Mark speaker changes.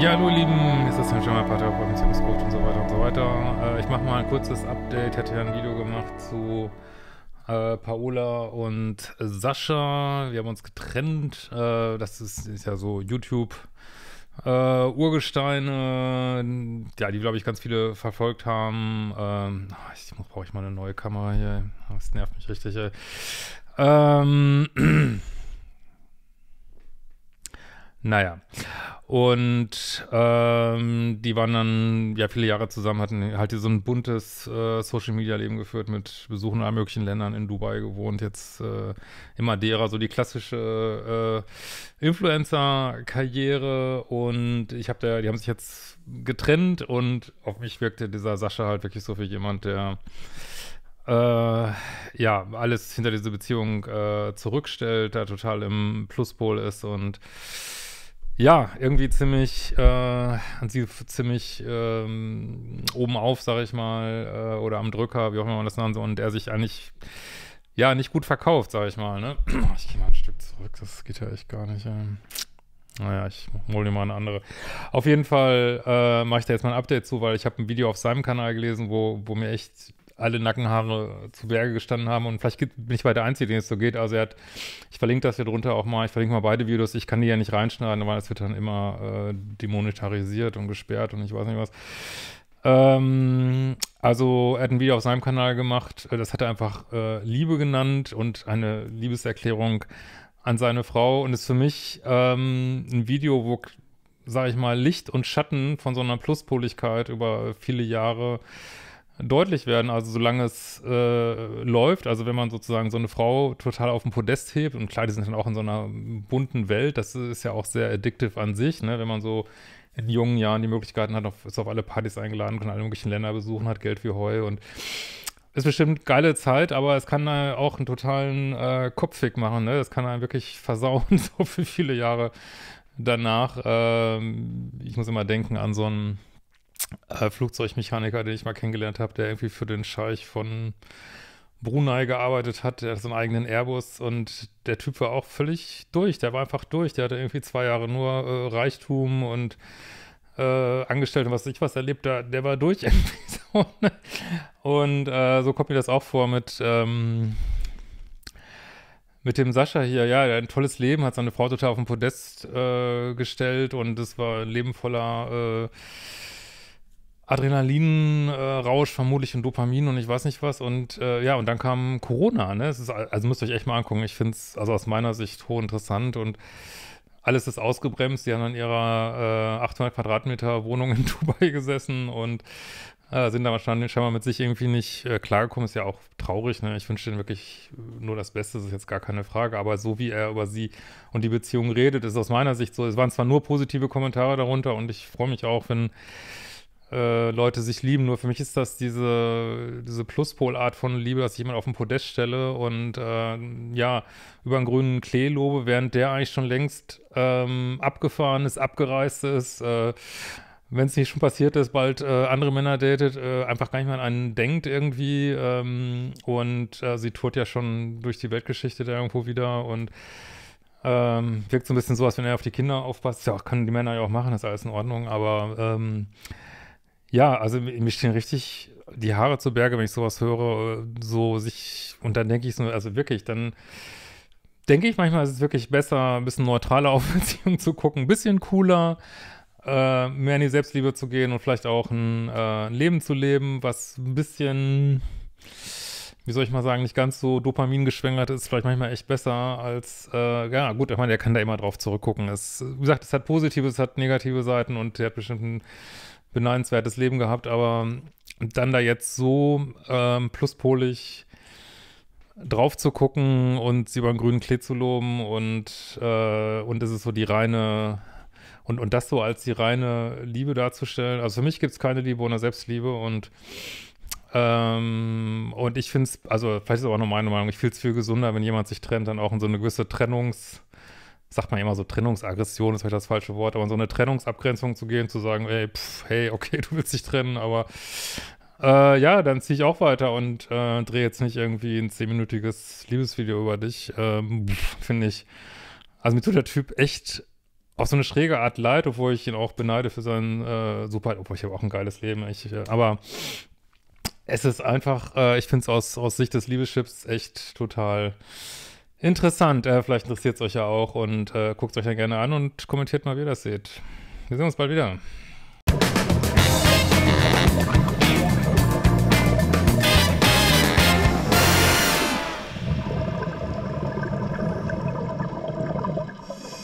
Speaker 1: Ja, hallo lieben, es ist Jimmy Pater, Promissionscoach und so weiter und so weiter. Äh, ich mache mal ein kurzes Update, Ich hatte ja ein Video gemacht zu äh, Paola und Sascha. Wir haben uns getrennt, äh, das ist, ist, ja so YouTube. Äh, Urgesteine, ja, die glaube ich ganz viele verfolgt haben. Ähm, ah, ich brauche ich mal eine neue Kamera hier. Das nervt mich richtig. Ey. Ähm, naja. Und ähm, die waren dann ja viele Jahre zusammen, hatten halt hier so ein buntes äh, Social-Media-Leben geführt mit Besuchen in allen möglichen Ländern, in Dubai gewohnt, jetzt äh, in Madeira, so die klassische äh, Influencer-Karriere. Und ich habe da, die haben sich jetzt getrennt und auf mich wirkte dieser Sascha halt wirklich so wie jemand, der äh, ja, alles hinter diese Beziehung äh, zurückstellt, da total im Pluspol ist und ja, irgendwie ziemlich, äh, sie ziemlich ähm, oben auf, sage ich mal, äh, oder am Drücker, wie auch immer man das nennt, und er sich eigentlich ja nicht gut verkauft, sage ich mal. Ne? Ich gehe mal ein Stück zurück, das geht ja echt gar nicht. Äh. Naja, ich hole dir mal eine andere. Auf jeden Fall äh, mache ich da jetzt mal ein Update zu, weil ich habe ein Video auf seinem Kanal gelesen, wo, wo mir echt alle Nackenhaare zu Berge gestanden haben. Und vielleicht bin ich bei der Einzige, den es so geht. Also er hat, ich verlinke das hier drunter auch mal, ich verlinke mal beide Videos. Ich kann die ja nicht reinschneiden, weil es wird dann immer äh, demonetarisiert und gesperrt und ich weiß nicht was. Ähm, also er hat ein Video auf seinem Kanal gemacht, äh, das hat er einfach äh, Liebe genannt und eine Liebeserklärung an seine Frau und ist für mich ähm, ein Video, wo, sage ich mal, Licht und Schatten von so einer Pluspoligkeit über viele Jahre deutlich werden. Also solange es äh, läuft, also wenn man sozusagen so eine Frau total auf dem Podest hebt, und klar, die sind dann auch in so einer bunten Welt, das ist ja auch sehr addictive an sich, ne? wenn man so in jungen Jahren die Möglichkeiten hat, auf, ist auf alle Partys eingeladen, kann alle möglichen Länder besuchen, hat Geld wie Heu und ist bestimmt geile Zeit, aber es kann auch einen totalen äh, Kopfweg machen. Ne? Das kann einen wirklich versauen, so für viele Jahre danach. Ähm, ich muss immer denken an so einen äh, Flugzeugmechaniker, den ich mal kennengelernt habe, der irgendwie für den Scheich von Brunei gearbeitet hat, der hat so einen eigenen Airbus und der Typ war auch völlig durch, der war einfach durch, der hatte irgendwie zwei Jahre nur äh, Reichtum und äh, Angestellte, was ich was erlebt, der, der war durch irgendwie so, ne? Und äh, so kommt mir das auch vor mit, ähm, mit dem Sascha hier. Ja, der hat ein tolles Leben, hat seine Frau total auf den Podest äh, gestellt und es war ein Leben voller äh, Adrenalinrausch äh, vermutlich und Dopamin und ich weiß nicht was. Und äh, ja, und dann kam Corona, ne? Ist, also müsst ihr euch echt mal angucken. Ich finde es also aus meiner Sicht hochinteressant und alles ist ausgebremst. Die haben in ihrer äh, 800 Quadratmeter Wohnung in Dubai gesessen und äh, sind da wahrscheinlich scheinbar mit sich irgendwie nicht äh, klargekommen. Ist ja auch traurig, ne? Ich wünsche denen wirklich nur das Beste, das ist jetzt gar keine Frage. Aber so wie er über sie und die Beziehung redet, ist aus meiner Sicht so. Es waren zwar nur positive Kommentare darunter und ich freue mich auch, wenn äh, Leute sich lieben. Nur für mich ist das diese, diese Pluspolart von Liebe, dass ich jemanden auf den Podest stelle und äh, ja, über einen grünen Klee lobe, während der eigentlich schon längst ähm, abgefahren ist, abgereist ist, äh, wenn es nicht schon passiert ist, bald äh, andere Männer datet, äh, einfach gar nicht mehr an einen denkt irgendwie. Ähm, und sie tourt ja schon durch die Weltgeschichte da irgendwo wieder und ähm, wirkt so ein bisschen so, als wenn er auf die Kinder aufpasst. Ja, können die Männer ja auch machen, ist alles in Ordnung, aber ähm, ja, also mir stehen richtig die Haare zu Berge, wenn ich sowas höre, so sich, und dann denke ich so, also wirklich, dann denke ich manchmal, ist es wirklich besser, ein bisschen neutraler auf Beziehungen zu gucken, ein bisschen cooler, äh, mehr in die Selbstliebe zu gehen und vielleicht auch ein, äh, ein Leben zu leben, was ein bisschen, wie soll ich mal sagen, nicht ganz so Dopamin geschwängert ist, vielleicht manchmal echt besser als, äh, ja gut, ich meine, der kann da immer drauf zurückgucken. Es, wie gesagt, es hat positive, es hat negative Seiten und der hat bestimmt einen beneidenswertes Leben gehabt, aber dann da jetzt so ähm, pluspolig drauf zu gucken und sie über den grünen Klee zu loben und, äh, und es ist so die reine und, und das so als die reine Liebe darzustellen. Also für mich gibt es keine Liebe ohne Selbstliebe und ähm, und ich finde es, also vielleicht ist es auch noch meine Meinung, ich finde es viel gesünder, wenn jemand sich trennt, dann auch in so eine gewisse Trennungs- sagt man immer so, Trennungsaggression ist vielleicht das falsche Wort, aber so eine Trennungsabgrenzung zu gehen, zu sagen, ey, pff, hey, okay, du willst dich trennen, aber äh, ja, dann ziehe ich auch weiter und äh, drehe jetzt nicht irgendwie ein zehnminütiges Liebesvideo über dich, ähm, finde ich. Also mir tut der Typ echt auf so eine schräge Art leid, obwohl ich ihn auch beneide für sein äh, super, obwohl ich habe auch ein geiles Leben, ich, äh, aber es ist einfach, äh, ich finde es aus, aus Sicht des Liebeschips echt total Interessant, äh, vielleicht interessiert es euch ja auch und äh, guckt es euch dann gerne an und kommentiert mal, wie ihr das seht. Wir sehen uns bald wieder.